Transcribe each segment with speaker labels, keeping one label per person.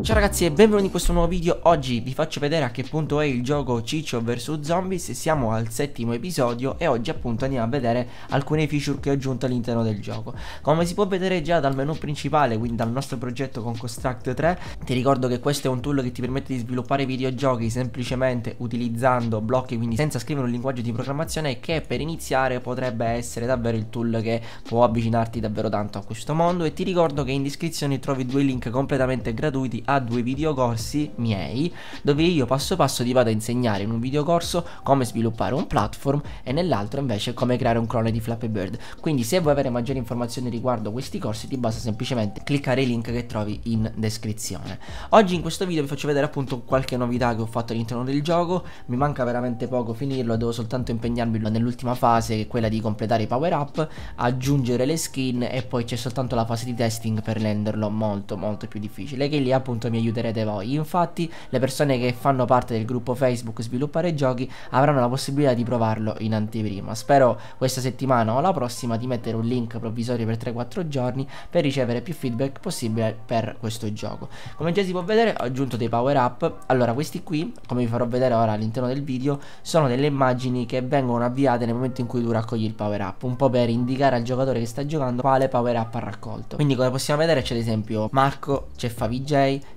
Speaker 1: Ciao ragazzi e benvenuti in questo nuovo video, oggi vi faccio vedere a che punto è il gioco Ciccio vs Zombies, siamo al settimo episodio e oggi appunto andiamo a vedere alcune feature che ho aggiunto all'interno del gioco. Come si può vedere già dal menu principale, quindi dal nostro progetto con Construct 3, ti ricordo che questo è un tool che ti permette di sviluppare videogiochi semplicemente utilizzando blocchi, quindi senza scrivere un linguaggio di programmazione che per iniziare potrebbe essere davvero il tool che può avvicinarti davvero tanto a questo mondo e ti ricordo che in descrizione trovi due link completamente gratuiti a due videocorsi miei dove io passo passo ti vado a insegnare in un videocorso come sviluppare un platform e nell'altro invece come creare un clone di Flappy Bird. Quindi se vuoi avere maggiori informazioni riguardo questi corsi ti basta semplicemente cliccare i link che trovi in descrizione. Oggi in questo video vi faccio vedere appunto qualche novità che ho fatto all'interno del gioco, mi manca veramente poco finirlo, devo soltanto impegnarmi nell'ultima fase che è quella di completare i power up, aggiungere le skin e poi c'è soltanto la fase di testing per renderlo molto molto più difficile che lì appunto appunto mi aiuterete voi. Infatti le persone che fanno parte del gruppo Facebook Sviluppare Giochi avranno la possibilità di provarlo in anteprima. Spero questa settimana o la prossima di mettere un link provvisorio per 3-4 giorni per ricevere più feedback possibile per questo gioco. Come già si può vedere ho aggiunto dei power up, allora questi qui come vi farò vedere ora all'interno del video sono delle immagini che vengono avviate nel momento in cui tu raccogli il power up, un po' per indicare al giocatore che sta giocando quale power up ha raccolto. Quindi come possiamo vedere c'è ad esempio Marco, c'è Favij,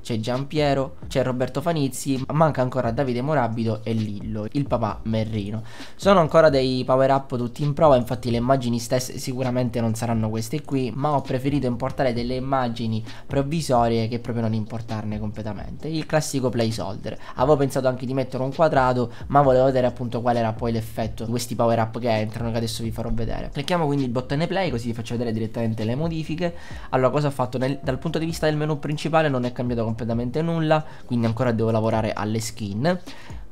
Speaker 1: c'è Giampiero, c'è Roberto Fanizzi, manca ancora Davide Morabito e Lillo, il papà Merrino. Sono ancora dei power up tutti in prova, infatti le immagini stesse sicuramente non saranno queste qui, ma ho preferito importare delle immagini provvisorie che proprio non importarne completamente. Il classico placeholder. Avevo pensato anche di mettere un quadrato, ma volevo vedere appunto qual era poi l'effetto di questi power up che entrano, che adesso vi farò vedere. Clicchiamo quindi il bottone play, così vi faccio vedere direttamente le modifiche. Allora, cosa ho fatto? Nel, dal punto di vista del menu principale non è cambiato completamente nulla quindi ancora devo lavorare alle skin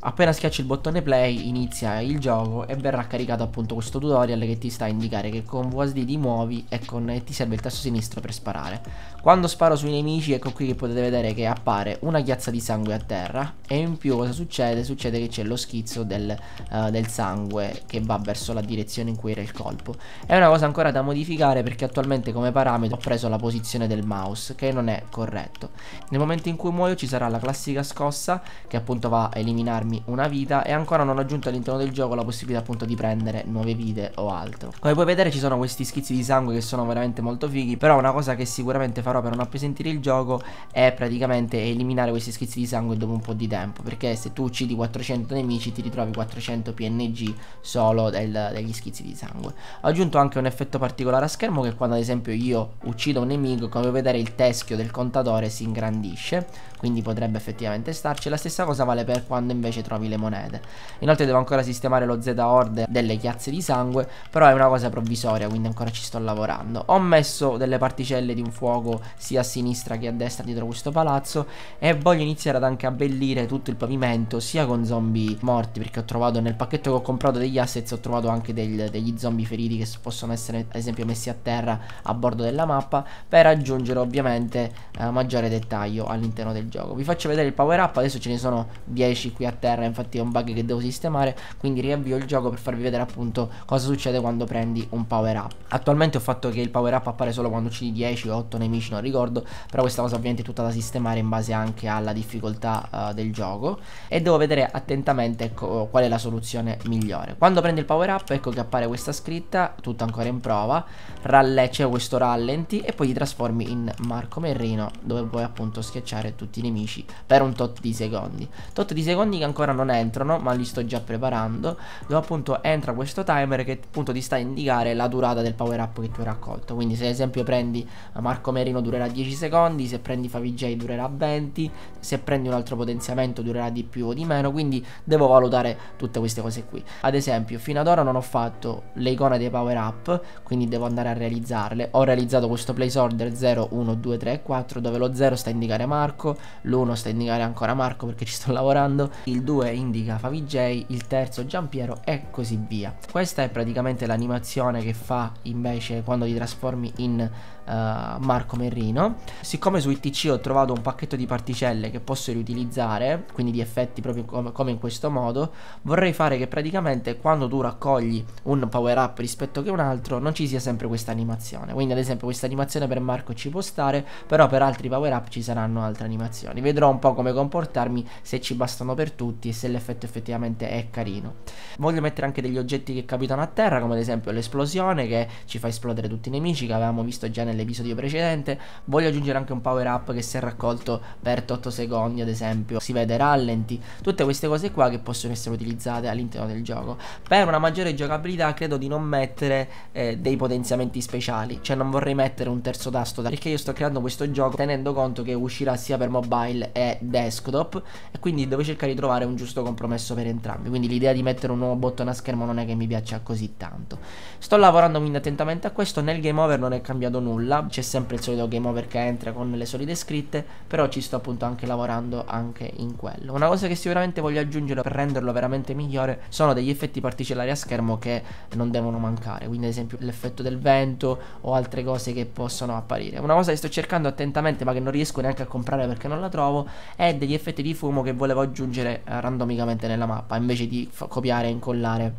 Speaker 1: Appena schiacci il bottone play inizia il gioco e verrà caricato appunto questo tutorial che ti sta a indicare che con VSD ti muovi e, con, e ti serve il tasto sinistro per sparare. Quando sparo sui nemici ecco qui che potete vedere che appare una chiazza di sangue a terra e in più cosa succede? Succede che c'è lo schizzo del, uh, del, sangue che va verso la direzione in cui era il colpo. È una cosa ancora da modificare perché attualmente come parametro ho preso la posizione del mouse che non è corretto. Nel momento in cui muoio ci sarà la classica scossa che appunto va a eliminarmi farmi una vita e ancora non ho aggiunto all'interno del gioco la possibilità appunto di prendere nuove vite o altro. Come puoi vedere ci sono questi schizzi di sangue che sono veramente molto fighi, però una cosa che sicuramente farò per non appesantire il gioco è praticamente eliminare questi schizzi di sangue dopo un po' di tempo, perché se tu uccidi 400 nemici ti ritrovi 400 PNG solo del, degli schizzi di sangue. Ho aggiunto anche un effetto particolare a schermo che quando ad esempio io uccido un nemico, come puoi vedere il teschio del contatore si ingrandisce, quindi potrebbe effettivamente starci. La stessa cosa vale per quando invece invece trovi le monete. Inoltre devo ancora sistemare lo Z Horde delle chiazze di sangue, però è una cosa provvisoria, quindi ancora ci sto lavorando. Ho messo delle particelle di un fuoco sia a sinistra che a destra dietro questo palazzo e voglio iniziare ad anche abbellire tutto il pavimento sia con zombie morti, perché ho trovato nel pacchetto che ho comprato degli assets ho trovato anche del, degli zombie feriti che possono essere ad esempio messi a terra a bordo della mappa per aggiungere ovviamente eh, maggiore dettaglio all'interno del gioco. Vi faccio vedere il power up, adesso ce ne sono 10 qui a terra terra infatti è un bug che devo sistemare quindi riavvio il gioco per farvi vedere appunto cosa succede quando prendi un power up attualmente ho fatto che il power up appare solo quando uccidi 10 o 8 nemici non ricordo però questa cosa ovviamente è tutta da sistemare in base anche alla difficoltà uh, del gioco e devo vedere attentamente ecco, qual è la soluzione migliore quando prendi il power up ecco che appare questa scritta tutta ancora in prova c'è cioè questo rallenti e poi ti trasformi in Marco Merrino dove puoi appunto schiacciare tutti i nemici per un tot di secondi tot di secondi che ancora ancora non entrano ma li sto già preparando dove appunto entra questo timer che appunto ti sta a indicare la durata del power up che tu hai raccolto quindi se ad esempio prendi eh, Marco Merino durerà 10 secondi se prendi Favij durerà 20 se prendi un altro potenziamento durerà di più o di meno quindi devo valutare tutte queste cose qui ad esempio fino ad ora non ho fatto le icone dei power up quindi devo andare a realizzarle ho realizzato questo place order 0 1 2 3 4 dove lo 0 sta a indicare Marco l'1 sta a indicare ancora Marco perché ci sto lavorando il 2 indica Favij, il terzo Giampiero e così via. Questa è praticamente l'animazione che fa invece quando ti trasformi in uh, Marco Merrino. Siccome su ITC ho trovato un pacchetto di particelle che posso riutilizzare, quindi di effetti proprio com come in questo modo, vorrei fare che praticamente quando tu raccogli un power up rispetto che un altro non ci sia sempre questa animazione. Quindi ad esempio questa animazione per Marco ci può stare, però per altri power up ci saranno altre animazioni. Vedrò un po' come comportarmi se ci bastano per tutti tutti e se l'effetto effettivamente è carino. Voglio mettere anche degli oggetti che capitano a terra, come ad esempio l'esplosione che ci fa esplodere tutti i nemici, che avevamo visto già nell'episodio precedente. Voglio aggiungere anche un power up che si è raccolto per 8 secondi, ad esempio, si vede rallenti. Tutte queste cose qua che possono essere utilizzate all'interno del gioco. Per una maggiore giocabilità credo di non mettere eh, dei potenziamenti speciali, cioè non vorrei mettere un terzo tasto perché io sto creando questo gioco tenendo conto che uscirà sia per mobile e desktop e quindi devo cercare di trovare un giusto compromesso per entrambi. Quindi l'idea di mettere un nuovo bottone a schermo non è che mi piaccia così tanto. Sto lavorando quindi attentamente a questo. Nel game over non è cambiato nulla. C'è sempre il solito game over che entra con le solite scritte. Però ci sto appunto anche lavorando anche in quello. Una cosa che sicuramente voglio aggiungere per renderlo veramente migliore sono degli effetti particellari a schermo che non devono mancare. Quindi, ad esempio, l'effetto del vento o altre cose che possono apparire. Una cosa che sto cercando attentamente, ma che non riesco neanche a comprare perché non la trovo, è degli effetti di fumo che volevo aggiungere eh, randomicamente nella mappa invece di copiare e incollare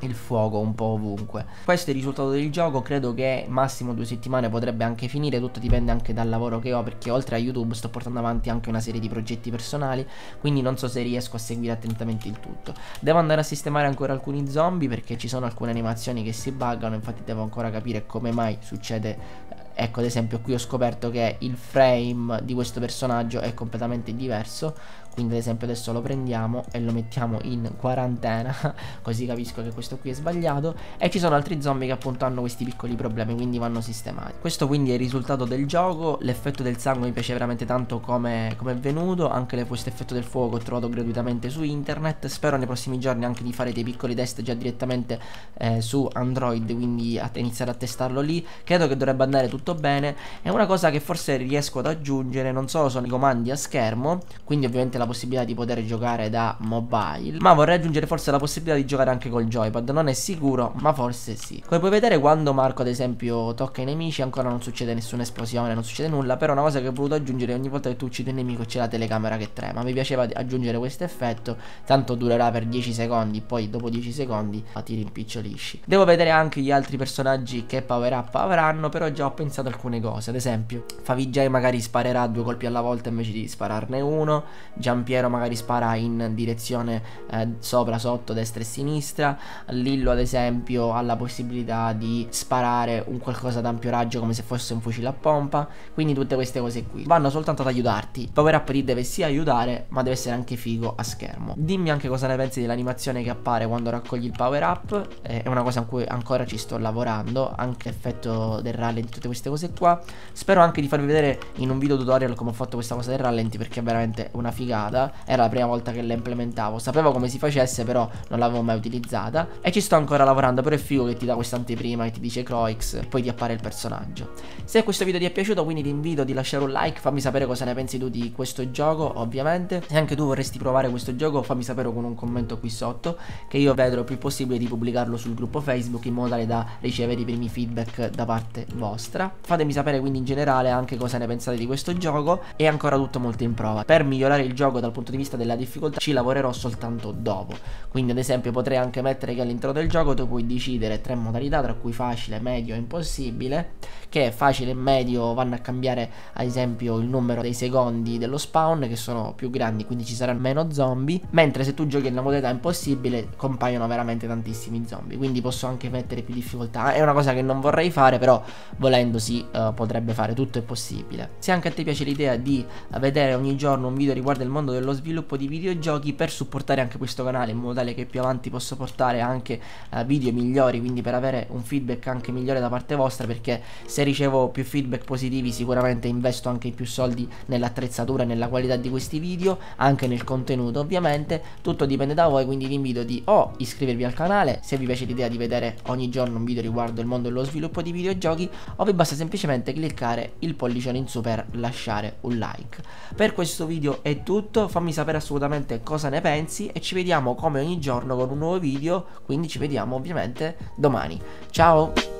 Speaker 1: il fuoco un po' ovunque. Questo è il risultato del gioco, credo che massimo due settimane potrebbe anche finire, tutto dipende anche dal lavoro che ho perché oltre a YouTube sto portando avanti anche una serie di progetti personali, quindi non so se riesco a seguire attentamente il tutto. Devo andare a sistemare ancora alcuni zombie perché ci sono alcune animazioni che si buggano, infatti devo ancora capire come mai succede eh, Ecco ad esempio qui ho scoperto che il frame di questo personaggio è completamente diverso quindi ad esempio adesso lo prendiamo e lo mettiamo in quarantena così capisco che questo qui è sbagliato e ci sono altri zombie che appunto hanno questi piccoli problemi quindi vanno sistemati questo quindi è il risultato del gioco l'effetto del sangue mi piace veramente tanto come, come è venuto anche questo effetto del fuoco ho trovato gratuitamente su internet spero nei prossimi giorni anche di fare dei piccoli test già direttamente eh, su android quindi a iniziare a testarlo lì credo che dovrebbe andare tutto bene è una cosa che forse riesco ad aggiungere non solo sono i comandi a schermo quindi ovviamente la la possibilità di poter giocare da mobile ma vorrei aggiungere forse la possibilità di giocare anche col joypad non è sicuro ma forse sì come puoi vedere quando Marco ad esempio tocca i nemici ancora non succede nessuna esplosione non succede nulla però una cosa che ho voluto aggiungere ogni volta che tu uccidi un nemico c'è la telecamera che trema mi piaceva aggiungere questo effetto tanto durerà per 10 secondi poi dopo 10 secondi ti rimpicciolisci devo vedere anche gli altri personaggi che power up avranno però già ho pensato alcune cose ad esempio Favij magari sparerà due colpi alla volta invece di spararne uno già Giampiero magari spara in direzione eh, sopra, sotto, destra e sinistra. Lillo ad esempio ha la possibilità di sparare un qualcosa ad ampio raggio come se fosse un fucile a pompa. Quindi tutte queste cose qui vanno soltanto ad aiutarti. Power Up ti deve sia aiutare ma deve essere anche figo a schermo. Dimmi anche cosa ne pensi dell'animazione che appare quando raccogli il power up. Eh, è una cosa a cui ancora ci sto lavorando. Anche l'effetto del rally di tutte queste cose qua. Spero anche di farvi vedere in un video tutorial come ho fatto questa cosa del rallenti perché è veramente una figata strada Era la prima volta che la implementavo Sapevo come si facesse però non l'avevo mai utilizzata E ci sto ancora lavorando però è figo che ti dà questa anteprima Che ti dice Croix e poi ti appare il personaggio Se questo video ti è piaciuto quindi ti invito di lasciare un like Fammi sapere cosa ne pensi tu di questo gioco ovviamente Se anche tu vorresti provare questo gioco fammi sapere con un commento qui sotto Che io vedrò il più possibile di pubblicarlo sul gruppo Facebook In modo tale da ricevere i primi feedback da parte vostra Fatemi sapere quindi in generale anche cosa ne pensate di questo gioco È ancora tutto molto in prova Per migliorare il gioco gioco dal punto di vista della difficoltà ci lavorerò soltanto dopo. Quindi ad esempio potrei anche mettere che all'interno del gioco tu puoi decidere tre modalità tra cui facile, medio e impossibile, che facile e medio vanno a cambiare ad esempio il numero dei secondi dello spawn che sono più grandi quindi ci saranno meno zombie, mentre se tu giochi in una modalità impossibile compaiono veramente tantissimi zombie, quindi posso anche mettere più difficoltà, è una cosa che non vorrei fare però volendo si uh, eh, potrebbe fare tutto è possibile. Se anche a te piace l'idea di vedere ogni giorno un video riguardo il mondo mondo dello sviluppo di videogiochi per supportare anche questo canale in modo tale che più avanti possa portare anche uh, video migliori quindi per avere un feedback anche migliore da parte vostra perché se ricevo più feedback positivi sicuramente investo anche più soldi nell'attrezzatura e nella qualità di questi video anche nel contenuto ovviamente tutto dipende da voi quindi vi invito di o iscrivervi al canale se vi piace l'idea di vedere ogni giorno un video riguardo il mondo dello sviluppo di videogiochi o vi basta semplicemente cliccare il pollicione in su per lasciare un like per questo video è tutto tutto, fammi sapere assolutamente cosa ne pensi e ci vediamo come ogni giorno con un nuovo video, quindi ci vediamo ovviamente domani. Ciao!